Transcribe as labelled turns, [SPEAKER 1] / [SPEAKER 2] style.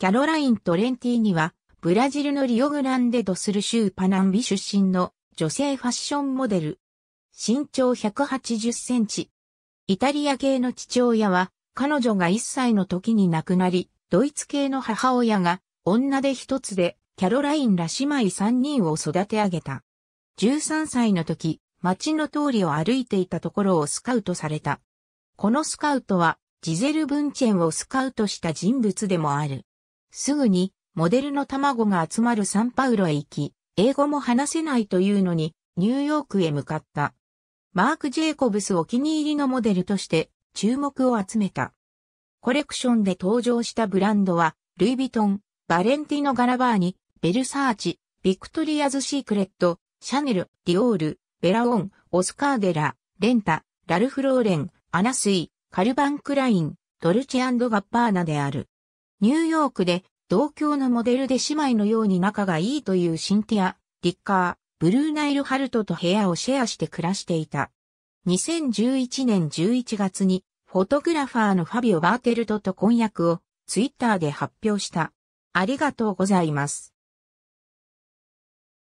[SPEAKER 1] キャロライン・トレンティーニは、ブラジルのリオグランデドスル州パナンビ出身の女性ファッションモデル。身長180センチ。イタリア系の父親は、彼女が1歳の時に亡くなり、ドイツ系の母親が、女で一つで、キャロラインら姉妹3人を育て上げた。13歳の時、街の通りを歩いていたところをスカウトされた。このスカウトは、ジゼル・ブンチェンをスカウトした人物でもある。すぐに、モデルの卵が集まるサンパウロへ行き、英語も話せないというのに、ニューヨークへ向かった。マーク・ジェイコブスお気に入りのモデルとして、注目を集めた。コレクションで登場したブランドは、ルイ・ヴィトン、バレンティノ・ガラバーニ、ベルサーチ、ビクトリアズ・シークレット、シャネル、ディオール、ベラオン、オスカーデラ、レンタ、ラルフ・ローレン、アナスイ、カルバン・クライン、ドルチェガッパーナである。ニューヨークで同郷のモデルで姉妹のように仲がいいというシンティア、リッカー、ブルーナイル・ハルトと部屋をシェアして暮らしていた。2011年11月にフォトグラファーのファビオ・バーテルトと婚約をツイッターで発表した。ありがとうございます。